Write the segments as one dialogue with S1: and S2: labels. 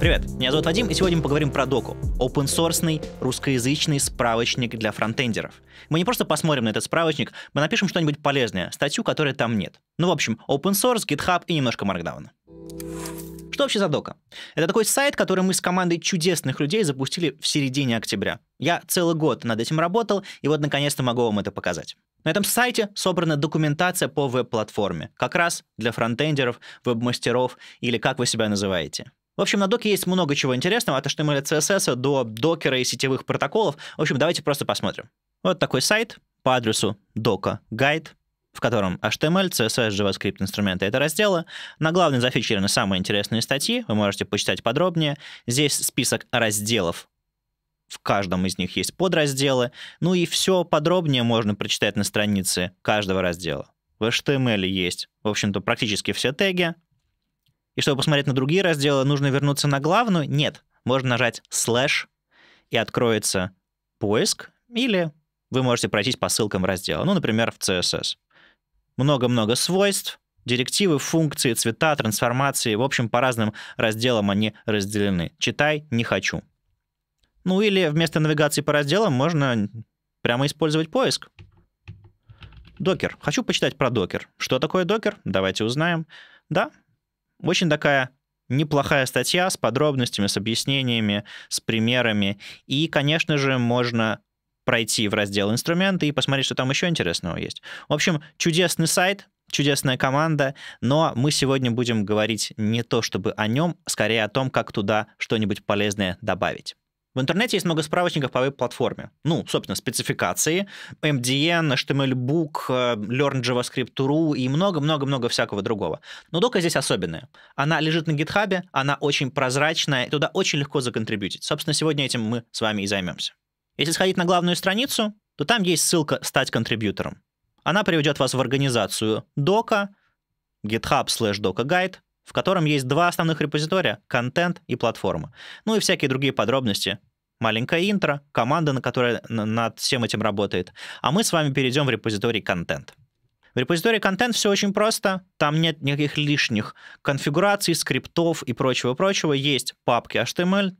S1: Привет, меня зовут Вадим, и сегодня мы поговорим про доку. open source русскоязычный справочник для фронтендеров. Мы не просто посмотрим на этот справочник, мы напишем что-нибудь полезное, статью, которой там нет. Ну, в общем, open source, GitHub и немножко Markdown. Что вообще за дока? Это такой сайт, который мы с командой чудесных людей запустили в середине октября. Я целый год над этим работал, и вот наконец-то могу вам это показать. На этом сайте собрана документация по веб-платформе, как раз для фронтендеров, веб-мастеров или как вы себя называете. В общем, на доке есть много чего интересного, от HTML, CSS до докера и сетевых протоколов. В общем, давайте просто посмотрим. Вот такой сайт по адресу дока guide в котором HTML, CSS, JavaScript инструменты — это разделы. На главной зафичерены самые интересные статьи, вы можете почитать подробнее. Здесь список разделов в каждом из них есть подразделы. Ну и все подробнее можно прочитать на странице каждого раздела. В HTML есть, в общем-то, практически все теги. И чтобы посмотреть на другие разделы, нужно вернуться на главную? Нет. Можно нажать слэш, и откроется поиск, или вы можете пройтись по ссылкам раздела. Ну, например, в CSS. Много-много свойств, директивы, функции, цвета, трансформации. В общем, по разным разделам они разделены. Читай «не хочу». Ну или вместо навигации по разделам можно прямо использовать поиск. Докер. Хочу почитать про докер. Что такое докер? Давайте узнаем. Да, очень такая неплохая статья с подробностями, с объяснениями, с примерами. И, конечно же, можно пройти в раздел «Инструменты» и посмотреть, что там еще интересного есть. В общем, чудесный сайт, чудесная команда, но мы сегодня будем говорить не то чтобы о нем, скорее о том, как туда что-нибудь полезное добавить. В интернете есть много справочников по веб-платформе. Ну, собственно, спецификации, MDN, HTML Book, Learn JavaScript.ru и много-много-много всякого другого. Но дока здесь особенная. Она лежит на GitHub, она очень прозрачная, и туда очень легко законтрибьютить. Собственно, сегодня этим мы с вами и займемся. Если сходить на главную страницу, то там есть ссылка «Стать контрибьютором». Она приведет вас в организацию дока, github slash doca в котором есть два основных репозитория — контент и платформа. Ну и всякие другие подробности. Маленькое интро, команда, на которой над всем этим работает. А мы с вами перейдем в репозиторий контент. В репозитории контент все очень просто, там нет никаких лишних конфигураций, скриптов и прочего-прочего. Есть папки HTML,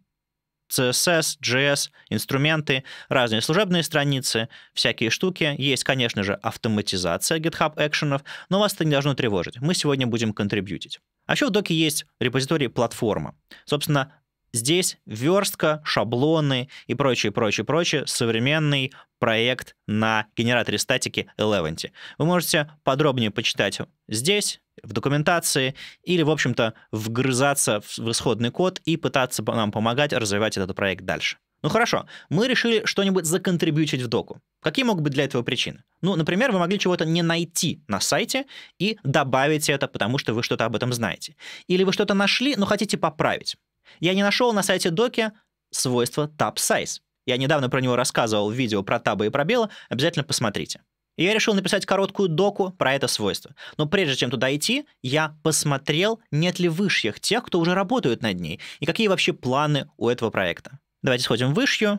S1: CSS, JS, инструменты, разные служебные страницы, всякие штуки. Есть, конечно же, автоматизация GitHub экшенов, но вас это не должно тревожить. Мы сегодня будем контрибьютить. А еще в доке есть репозиторий платформа. Собственно, здесь верстка, шаблоны и прочее, прочее, прочее, современный проект на генераторе статики Eleventy. Вы можете подробнее почитать здесь, в документации, или, в общем-то, вгрызаться в исходный код и пытаться нам помогать развивать этот проект дальше. Ну хорошо, мы решили что-нибудь законтрибьючить в доку. Какие могут быть для этого причины? Ну, например, вы могли чего-то не найти на сайте и добавить это, потому что вы что-то об этом знаете. Или вы что-то нашли, но хотите поправить. Я не нашел на сайте доки свойство tab size. Я недавно про него рассказывал в видео про табы и пробелы, обязательно посмотрите. И я решил написать короткую доку про это свойство. Но прежде чем туда идти, я посмотрел, нет ли вышьих тех, кто уже работают над ней, и какие вообще планы у этого проекта. Давайте сходим в ишью,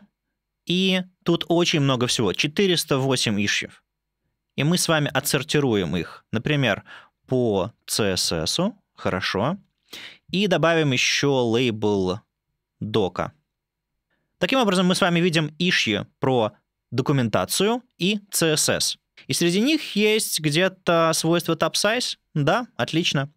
S1: и тут очень много всего, 408 ишьев. И мы с вами отсортируем их, например, по CSS, хорошо, и добавим еще лейбл дока. Таким образом, мы с вами видим ишьи про документацию и CSS. И среди них есть где-то свойство TapSize. Да, отлично.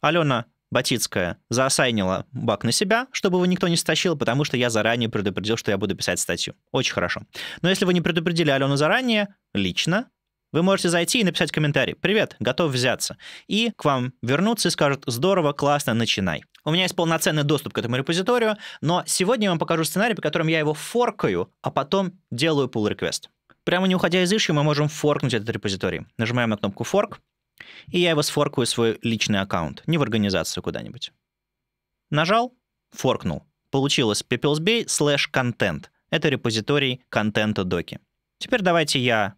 S1: Алена, Батицкая заосайнила бак на себя, чтобы его никто не стащил, потому что я заранее предупредил, что я буду писать статью. Очень хорошо. Но если вы не предупредили Алену заранее, лично, вы можете зайти и написать комментарий. «Привет, готов взяться». И к вам вернутся и скажут «Здорово, классно, начинай». У меня есть полноценный доступ к этому репозиторию, но сегодня я вам покажу сценарий, по которому я его форкаю, а потом делаю pull request. Прямо не уходя из issue, мы можем форкнуть этот репозиторий. Нажимаем на кнопку «Форк», и я его сфоркаю в свой личный аккаунт, не в организацию куда-нибудь. Нажал, форкнул. Получилось pepplesbay slash content. Это репозиторий контента доки. Теперь давайте я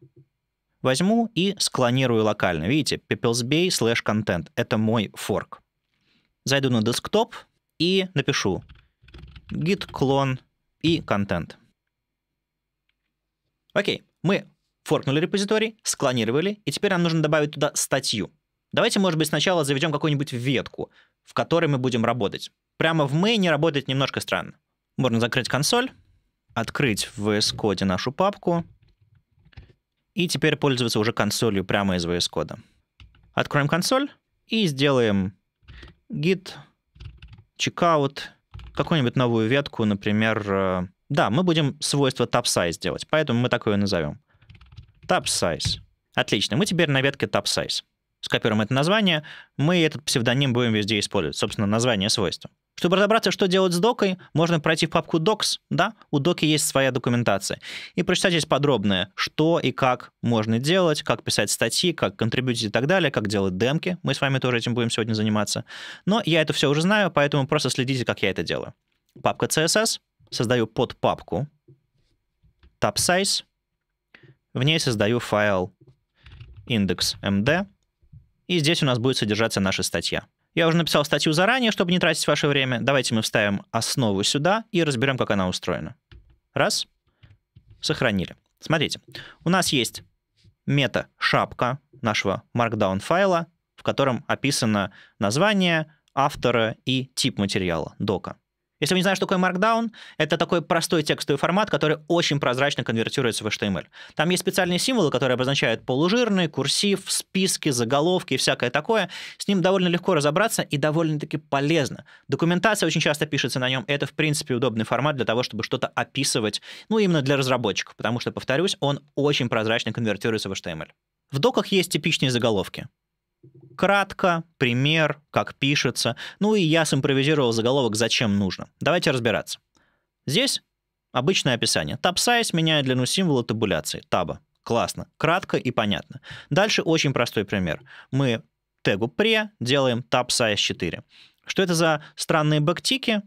S1: возьму и склонирую локально. Видите, pepplesbay slash content. Это мой форк. Зайду на десктоп и напишу git clone и контент. Окей, мы форкнули репозиторий, склонировали, и теперь нам нужно добавить туда статью. Давайте, может быть, сначала заведем какую-нибудь ветку, в которой мы будем работать. Прямо в мейне работать немножко странно. Можно закрыть консоль, открыть в VS Code нашу папку, и теперь пользоваться уже консолью прямо из VS Code. Откроем консоль и сделаем git checkout, какую-нибудь новую ветку, например... Э, да, мы будем свойство top size делать, поэтому мы такое назовем. Tab Size. Отлично, мы теперь на ветке Tab Size. Скопируем это название, мы этот псевдоним будем везде использовать, собственно, название свойства. Чтобы разобраться, что делать с докой, можно пройти в папку docs, да, у доки есть своя документация, и прочитать здесь подробное, что и как можно делать, как писать статьи, как контрибьютить и так далее, как делать демки, мы с вами тоже этим будем сегодня заниматься. Но я это все уже знаю, поэтому просто следите, как я это делаю. Папка CSS, создаю под папку, tab size, в ней создаю файл index.md, и здесь у нас будет содержаться наша статья. Я уже написал статью заранее, чтобы не тратить ваше время. Давайте мы вставим основу сюда и разберем, как она устроена. Раз. Сохранили. Смотрите, у нас есть мета-шапка нашего markdown файла, в котором описано название, автора и тип материала, дока. Если вы не знаете, что такое Markdown, это такой простой текстовый формат, который очень прозрачно конвертируется в HTML. Там есть специальные символы, которые обозначают полужирный, курсив, списки, заголовки и всякое такое. С ним довольно легко разобраться и довольно-таки полезно. Документация очень часто пишется на нем. Это, в принципе, удобный формат для того, чтобы что-то описывать, ну, именно для разработчиков, потому что, повторюсь, он очень прозрачно конвертируется в HTML. В доках есть типичные заголовки. Кратко, пример, как пишется. Ну и я симпровизировал заголовок «Зачем нужно?». Давайте разбираться. Здесь обычное описание. Tab size меняет длину символа табуляции, таба. Классно, кратко и понятно. Дальше очень простой пример. Мы тегу pre делаем tab size 4. Что это за странные бэктики?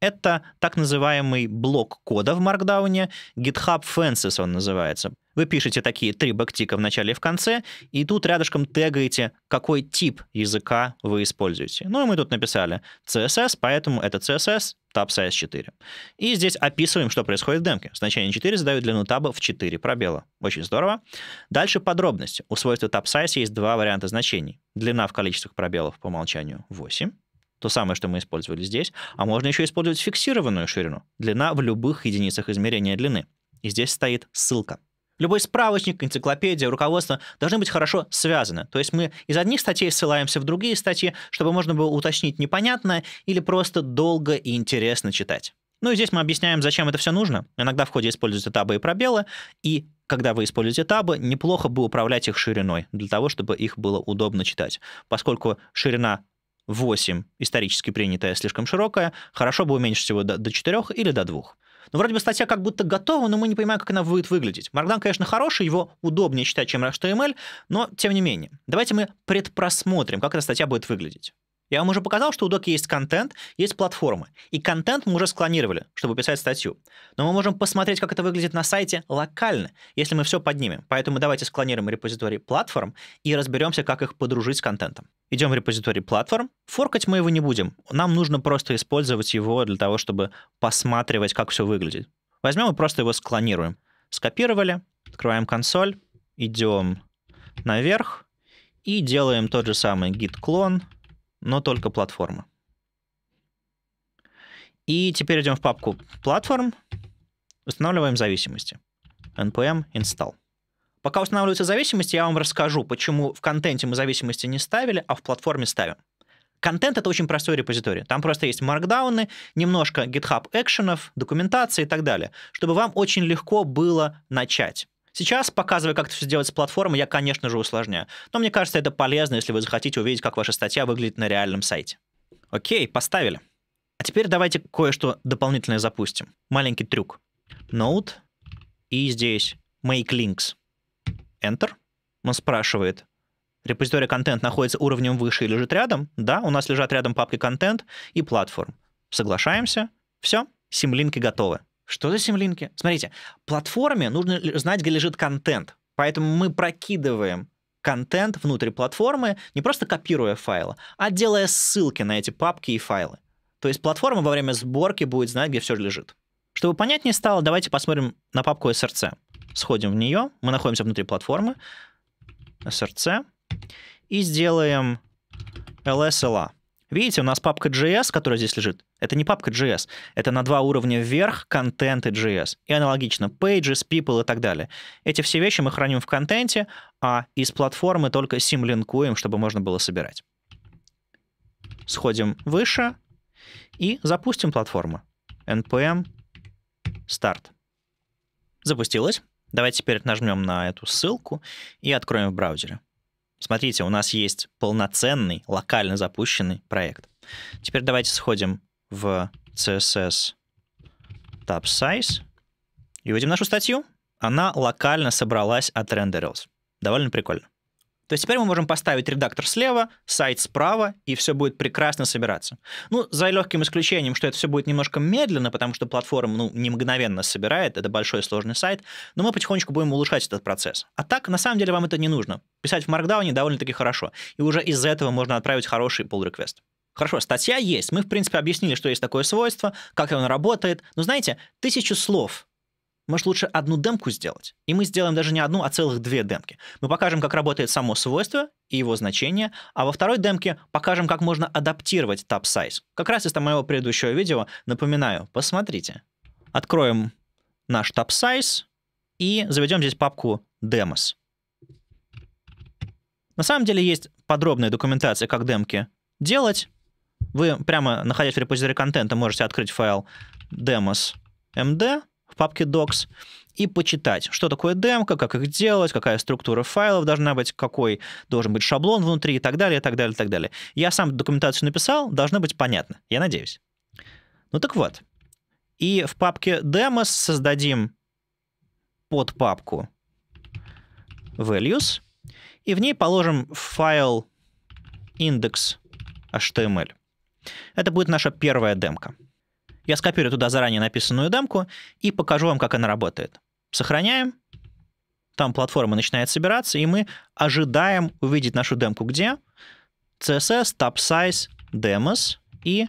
S1: Это так называемый блок кода в Markdown, GitHub Fences он называется. Вы пишете такие три бэктика в начале и в конце, и тут рядышком тегаете, какой тип языка вы используете. Ну и мы тут написали CSS, поэтому это CSS tab size 4. И здесь описываем, что происходит в демке. Значение 4 задаю длину таба в 4 пробела. Очень здорово. Дальше подробности. У свойства tab есть два варианта значений. Длина в количествах пробелов по умолчанию 8 то самое, что мы использовали здесь, а можно еще использовать фиксированную ширину, длина в любых единицах измерения длины. И здесь стоит ссылка. Любой справочник, энциклопедия, руководство должны быть хорошо связаны. То есть мы из одних статей ссылаемся в другие статьи, чтобы можно было уточнить непонятное или просто долго и интересно читать. Ну и здесь мы объясняем, зачем это все нужно. Иногда в ходе используете табы и пробелы, и когда вы используете табы, неплохо бы управлять их шириной, для того, чтобы их было удобно читать. Поскольку ширина 8 исторически принятая слишком широкая, хорошо бы уменьшить его до, до 4 или до 2. Но ну, вроде бы статья как будто готова, но мы не понимаем, как она будет выглядеть. Markdown, конечно, хороший, его удобнее читать, чем HTML, но тем не менее. Давайте мы предпросмотрим, как эта статья будет выглядеть. Я вам уже показал, что у Доки есть контент, есть платформы. И контент мы уже склонировали, чтобы писать статью. Но мы можем посмотреть, как это выглядит на сайте локально, если мы все поднимем. Поэтому давайте склонируем репозиторий платформ и разберемся, как их подружить с контентом. Идем в репозиторий платформ. Форкать мы его не будем. Нам нужно просто использовать его для того, чтобы посматривать, как все выглядит. Возьмем и просто его склонируем. Скопировали, открываем консоль, идем наверх и делаем тот же самый git clone но только платформа. И теперь идем в папку платформ, устанавливаем зависимости. npm install. Пока устанавливаются зависимости, я вам расскажу, почему в контенте мы зависимости не ставили, а в платформе ставим. Контент — это очень простой репозиторий. Там просто есть маркдауны, немножко GitHub экшенов, документации и так далее, чтобы вам очень легко было начать. Сейчас, показывая, как это все сделать с платформой, я, конечно же, усложняю. Но мне кажется, это полезно, если вы захотите увидеть, как ваша статья выглядит на реальном сайте. Окей, поставили. А теперь давайте кое-что дополнительное запустим. Маленький трюк. Node и здесь make links. Enter. Он спрашивает, репозиторий контент находится уровнем выше и лежит рядом? Да, у нас лежат рядом папки контент и платформ. Соглашаемся. Все, симлинки готовы. Что за симлинки? Смотрите, платформе нужно знать, где лежит контент. Поэтому мы прокидываем контент внутрь платформы, не просто копируя файлы, а делая ссылки на эти папки и файлы. То есть платформа во время сборки будет знать, где все лежит. Чтобы понятнее стало, давайте посмотрим на папку SRC. Сходим в нее, мы находимся внутри платформы, SRC, и сделаем LSLA. А. Видите, у нас папка JS, которая здесь лежит, это не папка JS, это на два уровня вверх контент и JS. И аналогично pages, people и так далее. Эти все вещи мы храним в контенте, а из платформы только симлинкуем, чтобы можно было собирать. Сходим выше и запустим платформу. npm start. Запустилось. Давайте теперь нажмем на эту ссылку и откроем в браузере. Смотрите, у нас есть полноценный, локально запущенный проект. Теперь давайте сходим в CSS tab size и увидим нашу статью. Она локально собралась от renderals. Довольно прикольно. То есть теперь мы можем поставить редактор слева, сайт справа, и все будет прекрасно собираться. Ну, за легким исключением, что это все будет немножко медленно, потому что платформа ну, не мгновенно собирает, это большой сложный сайт, но мы потихонечку будем улучшать этот процесс. А так, на самом деле, вам это не нужно. Писать в Markdown довольно-таки хорошо, и уже из-за этого можно отправить хороший pull request. Хорошо, статья есть. Мы, в принципе, объяснили, что есть такое свойство, как оно работает. Но знаете, тысячу слов может, лучше одну демку сделать? И мы сделаем даже не одну, а целых две демки. Мы покажем, как работает само свойство и его значение, а во второй демке покажем, как можно адаптировать tab size. Как раз из моего предыдущего видео, напоминаю, посмотрите. Откроем наш tab size и заведем здесь папку demos. На самом деле есть подробная документация, как демки делать. Вы прямо, находясь в репозитории контента, можете открыть файл demos.md в папке docs и почитать, что такое демка, как их делать, какая структура файлов должна быть, какой должен быть шаблон внутри и так далее, и так далее, и так далее. Я сам документацию написал, должно быть понятно, я надеюсь. Ну так вот. И в папке demos создадим под папку values, и в ней положим файл index.html. Это будет наша первая демка. Я скопирую туда заранее написанную демку и покажу вам, как она работает. Сохраняем. Там платформа начинает собираться, и мы ожидаем увидеть нашу демку где? CSS, top size, demos и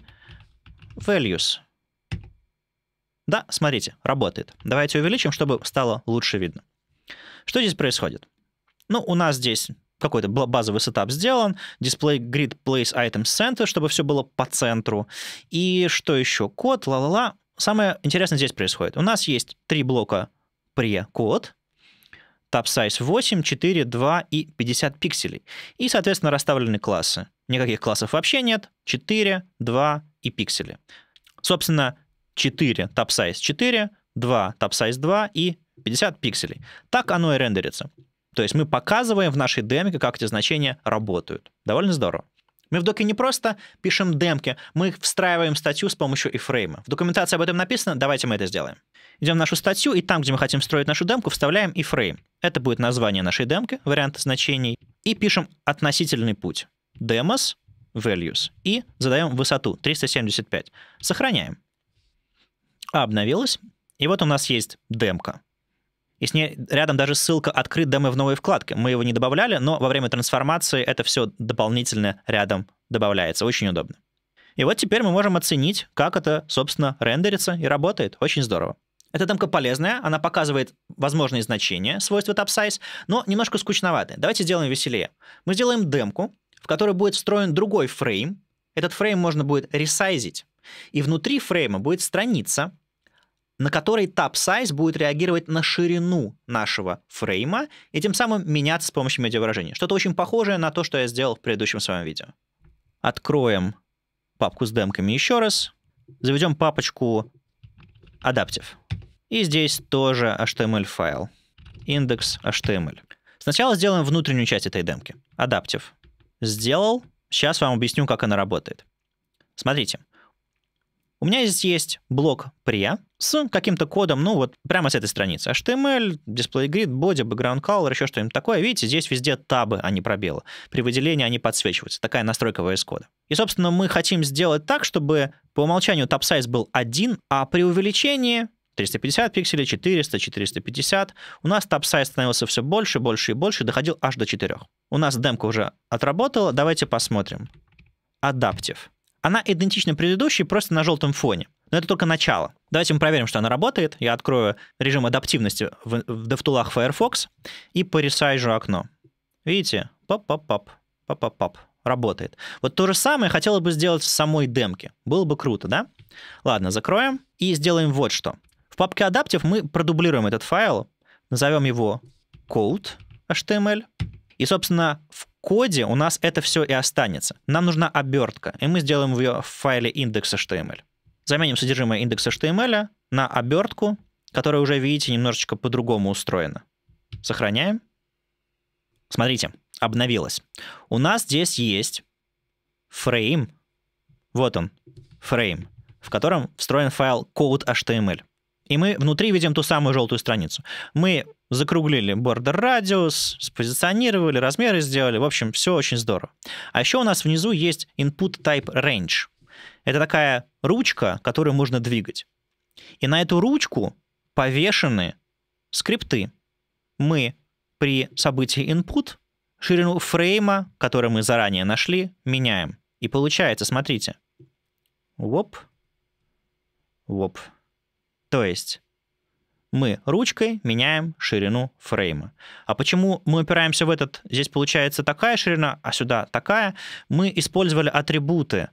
S1: values. Да, смотрите, работает. Давайте увеличим, чтобы стало лучше видно. Что здесь происходит? Ну, у нас здесь какой-то базовый сетап сделан, display grid place items center, чтобы все было по центру. И что еще? Код, ла-ла-ла. Самое интересное здесь происходит. У нас есть три блока pre-код, tab size 8, 4, 2 и 50 пикселей. И, соответственно, расставлены классы. Никаких классов вообще нет. 4, 2 и пиксели. Собственно, 4 tab size 4, 2 tab size 2 и 50 пикселей. Так оно и рендерится. То есть мы показываем в нашей демке, как эти значения работают. Довольно здорово. Мы в доке не просто пишем демки, мы встраиваем статью с помощью iframe. В документации об этом написано, давайте мы это сделаем. Идем в нашу статью, и там, где мы хотим встроить нашу демку, вставляем iframe. Это будет название нашей демки, варианты значений, и пишем относительный путь. Demos, values, и задаем высоту 375. Сохраняем. обновилось, и вот у нас есть демка. И с ней рядом даже ссылка «Открыт демо в новой вкладке». Мы его не добавляли, но во время трансформации это все дополнительно рядом добавляется. Очень удобно. И вот теперь мы можем оценить, как это, собственно, рендерится и работает. Очень здорово. Эта демка полезная, она показывает возможные значения, свойства TapSize, но немножко скучноватая. Давайте сделаем веселее. Мы сделаем демку, в которой будет встроен другой фрейм. Этот фрейм можно будет ресайзить. И внутри фрейма будет страница, на которой tap size будет реагировать на ширину нашего фрейма и тем самым меняться с помощью медиавыражения. Что-то очень похожее на то, что я сделал в предыдущем своем видео. Откроем папку с демками еще раз. Заведем папочку Adaptive. И здесь тоже HTML-файл. Индекс HTML. Сначала сделаем внутреннюю часть этой демки. Adaptive. Сделал. Сейчас вам объясню, как она работает. Смотрите. У меня здесь есть блок pre, с каким-то кодом, ну вот прямо с этой страницы. HTML, display grid, body, background color, еще что-нибудь такое. Видите, здесь везде табы, а не пробелы. При выделении они подсвечиваются. Такая настройка VS кода. И, собственно, мы хотим сделать так, чтобы по умолчанию top size был 1, а при увеличении 350 пикселей, 400, 450. У нас top size становился все больше, больше и больше, доходил аж до 4. У нас демка уже отработала, давайте посмотрим. Adaptive. Она идентична предыдущей, просто на желтом фоне. Но это только начало. Давайте мы проверим, что она работает. Я открою режим адаптивности в, в DevTools Firefox и поресайжу окно. Видите? Поп, поп, поп, поп, поп, поп. Работает. Вот то же самое хотела бы сделать в самой демке. Было бы круто, да? Ладно, закроем и сделаем вот что. В папке адаптив мы продублируем этот файл, назовем его code.html, и, собственно, в коде у нас это все и останется. Нам нужна обертка, и мы сделаем ее в файле index.html. Заменим содержимое индекса HTML на обертку, которая уже, видите, немножечко по-другому устроена. Сохраняем. Смотрите, обновилось. У нас здесь есть фрейм. Вот он, фрейм, в котором встроен файл HTML. И мы внутри видим ту самую желтую страницу. Мы закруглили border radius, спозиционировали, размеры сделали. В общем, все очень здорово. А еще у нас внизу есть input type range — это такая ручка, которую можно двигать. И на эту ручку повешены скрипты. Мы при событии input ширину фрейма, который мы заранее нашли, меняем. И получается, смотрите. Воп. Воп. То есть мы ручкой меняем ширину фрейма. А почему мы упираемся в этот, здесь получается такая ширина, а сюда такая? Мы использовали атрибуты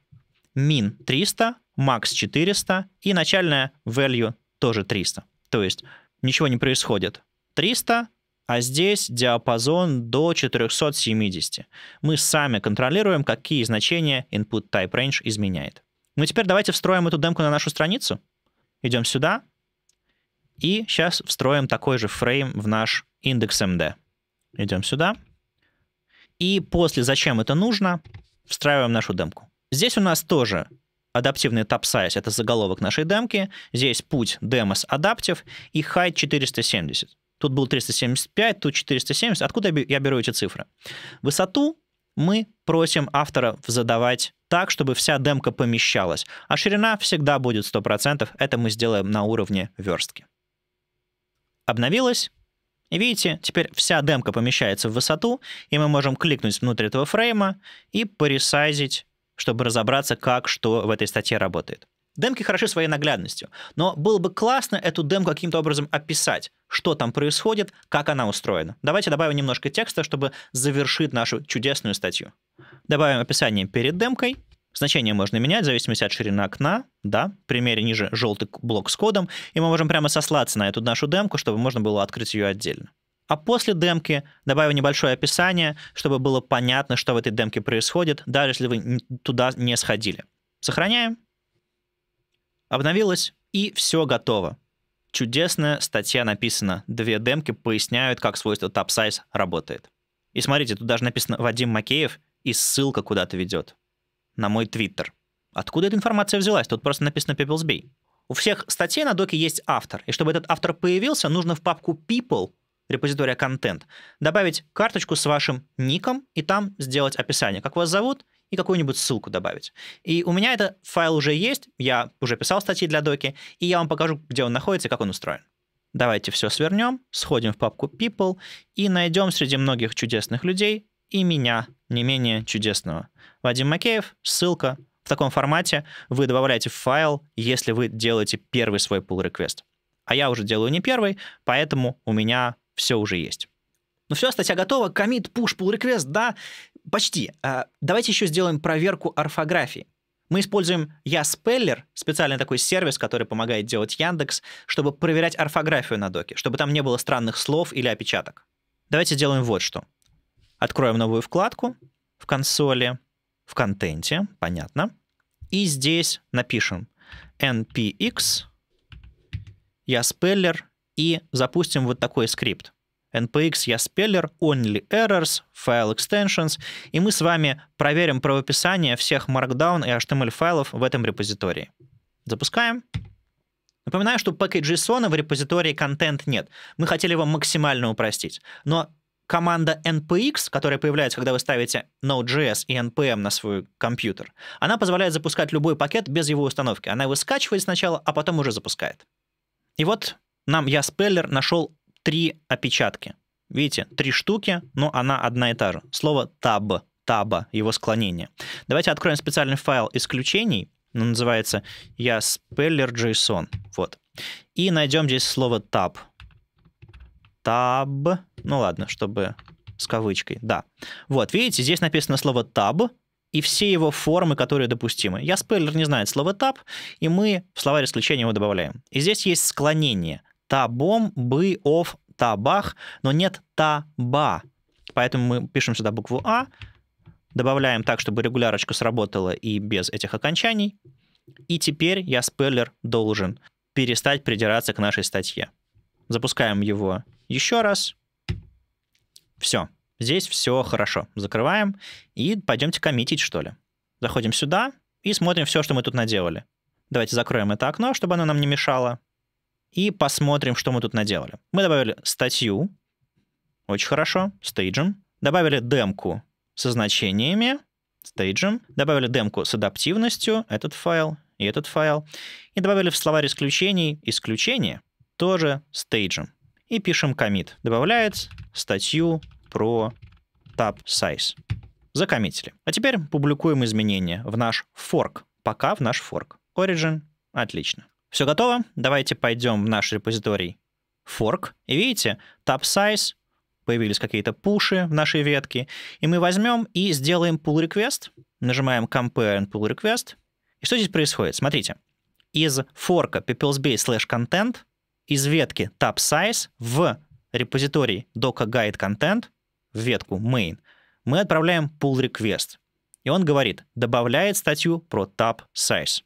S1: мин 300, макс 400 и начальная value тоже 300. То есть ничего не происходит. 300, а здесь диапазон до 470. Мы сами контролируем, какие значения input type range изменяет. Ну теперь давайте встроим эту демку на нашу страницу. Идем сюда. И сейчас встроим такой же фрейм в наш индекс MD. Идем сюда. И после «Зачем это нужно?» встраиваем нашу демку. Здесь у нас тоже адаптивный топ сайз это заголовок нашей демки. Здесь путь демос адаптив и height 470. Тут был 375, тут 470. Откуда я беру эти цифры? Высоту мы просим автора задавать так, чтобы вся демка помещалась. А ширина всегда будет 100%. Это мы сделаем на уровне верстки. Обновилась. И видите, теперь вся демка помещается в высоту, и мы можем кликнуть внутрь этого фрейма и поресайзить чтобы разобраться, как что в этой статье работает. Демки хороши своей наглядностью, но было бы классно эту демку каким-то образом описать, что там происходит, как она устроена. Давайте добавим немножко текста, чтобы завершить нашу чудесную статью. Добавим описание перед демкой, Значение можно менять в зависимости от ширины окна, да, в примере ниже желтый блок с кодом, и мы можем прямо сослаться на эту нашу демку, чтобы можно было открыть ее отдельно. А после демки добавим небольшое описание, чтобы было понятно, что в этой демке происходит, даже если вы туда не сходили. Сохраняем. Обновилось, и все готово. Чудесная статья написана. Две демки поясняют, как свойство TapSize работает. И смотрите, тут даже написано «Вадим Макеев», и ссылка куда-то ведет. На мой твиттер. Откуда эта информация взялась? Тут просто написано «People's Bay». У всех статей на доке есть автор, и чтобы этот автор появился, нужно в папку «People» репозитория контент, добавить карточку с вашим ником и там сделать описание, как вас зовут и какую-нибудь ссылку добавить. И у меня этот файл уже есть, я уже писал статьи для доки, и я вам покажу, где он находится и как он устроен. Давайте все свернем, сходим в папку People и найдем среди многих чудесных людей и меня, не менее чудесного. Вадим Макеев, ссылка в таком формате вы добавляете в файл, если вы делаете первый свой pull request. А я уже делаю не первый, поэтому у меня все уже есть. Ну все, статья готова. Комит, пуш, pull request, да, почти. А, давайте еще сделаем проверку орфографии. Мы используем Яспеллер, специальный такой сервис, который помогает делать Яндекс, чтобы проверять орфографию на доке, чтобы там не было странных слов или опечаток. Давайте сделаем вот что. Откроем новую вкладку в консоли, в контенте, понятно. И здесь напишем npx яспеллер и запустим вот такой скрипт. npx yaspiller only errors, file extensions, и мы с вами проверим правописание всех markdown и HTML файлов в этом репозитории. Запускаем. Напоминаю, что package.json в репозитории контент нет. Мы хотели его максимально упростить. Но команда npx, которая появляется, когда вы ставите Node.js и npm на свой компьютер, она позволяет запускать любой пакет без его установки. Она его скачивает сначала, а потом уже запускает. И вот нам я спеллер нашел три опечатки. Видите, три штуки, но она одна и та же. Слово tab, таба, его склонение. Давайте откроем специальный файл исключений. Он называется я JSON, Вот. И найдем здесь слово tab. Tab. Ну ладно, чтобы с кавычкой, да. Вот, видите, здесь написано слово tab, и все его формы, которые допустимы. Я спойлер не знает слово tab, и мы в словарь исключения его добавляем. И здесь есть склонение табом, бы, ов, табах, но нет таба. Поэтому мы пишем сюда букву А, добавляем так, чтобы регулярочка сработала и без этих окончаний. И теперь я спеллер должен перестать придираться к нашей статье. Запускаем его еще раз. Все. Здесь все хорошо. Закрываем и пойдемте коммитить, что ли. Заходим сюда и смотрим все, что мы тут наделали. Давайте закроем это окно, чтобы оно нам не мешало и посмотрим, что мы тут наделали. Мы добавили статью, очень хорошо, стейджем, добавили демку со значениями, стейджем, добавили демку с адаптивностью, этот файл и этот файл, и добавили в словарь исключений исключение, тоже стейджем. И пишем commit. Добавляет статью про tab size. Закоммитили. А теперь публикуем изменения в наш fork, Пока в наш fork Origin. Отлично. Все готово? Давайте пойдем в наш репозиторий fork. И видите, top size, появились какие-то пуши в нашей ветке. И мы возьмем и сделаем pull request. Нажимаем compare and pull request. И что здесь происходит? Смотрите. Из форка peoplesbay slash content из ветки top size в репозиторий docker guide content в ветку main мы отправляем pull request. И он говорит, добавляет статью про top size.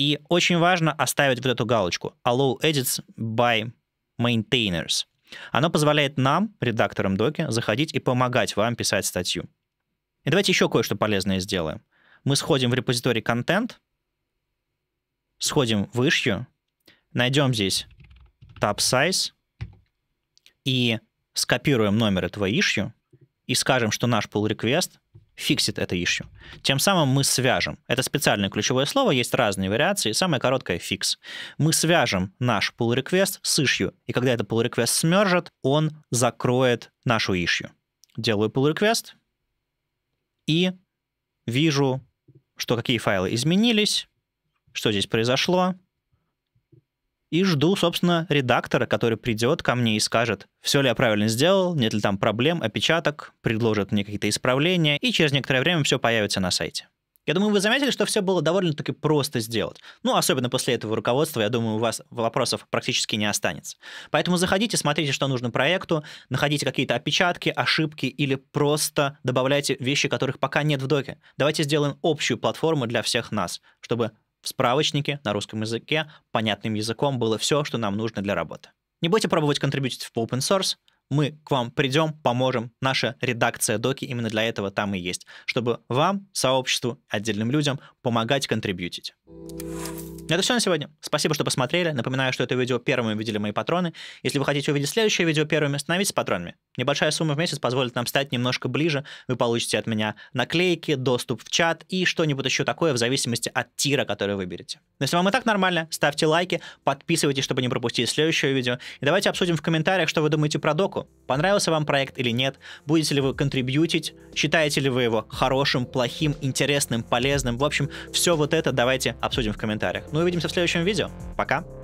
S1: И очень важно оставить вот эту галочку «Allow edits by maintainers». Оно позволяет нам, редакторам доки, заходить и помогать вам писать статью. И давайте еще кое-что полезное сделаем. Мы сходим в репозиторий контент, сходим в issue, найдем здесь tab size и скопируем номер этого issue и скажем, что наш pull request фиксит это issue. Тем самым мы свяжем. Это специальное ключевое слово, есть разные вариации. Самое короткое — фикс. Мы свяжем наш pull request с issue. И когда этот pull request смержит, он закроет нашу issue. Делаю pull request и вижу, что какие файлы изменились, что здесь произошло, и жду, собственно, редактора, который придет ко мне и скажет, все ли я правильно сделал, нет ли там проблем, опечаток, предложит мне какие-то исправления, и через некоторое время все появится на сайте. Я думаю, вы заметили, что все было довольно-таки просто сделать. Ну, особенно после этого руководства, я думаю, у вас вопросов практически не останется. Поэтому заходите, смотрите, что нужно проекту, находите какие-то опечатки, ошибки или просто добавляйте вещи, которых пока нет в доке. Давайте сделаем общую платформу для всех нас, чтобы в справочнике на русском языке понятным языком было все, что нам нужно для работы. Не будете пробовать контрибьютить в open source, мы к вам придем, поможем. Наша редакция доки именно для этого там и есть, чтобы вам, сообществу, отдельным людям помогать контрибьютить. Это все на сегодня. Спасибо, что посмотрели. Напоминаю, что это видео первыми видели мои патроны. Если вы хотите увидеть следующее видео первыми, становитесь патронами. Небольшая сумма в месяц позволит нам стать немножко ближе. Вы получите от меня наклейки, доступ в чат и что-нибудь еще такое в зависимости от тира, который выберете. Но если вам и так нормально, ставьте лайки, подписывайтесь, чтобы не пропустить следующее видео. И давайте обсудим в комментариях, что вы думаете про доку. Понравился вам проект или нет? Будете ли вы контрибьютить? Считаете ли вы его хорошим, плохим, интересным, полезным? В общем, все вот это давайте обсудим в комментариях. Ну ну увидимся в следующем видео. Пока!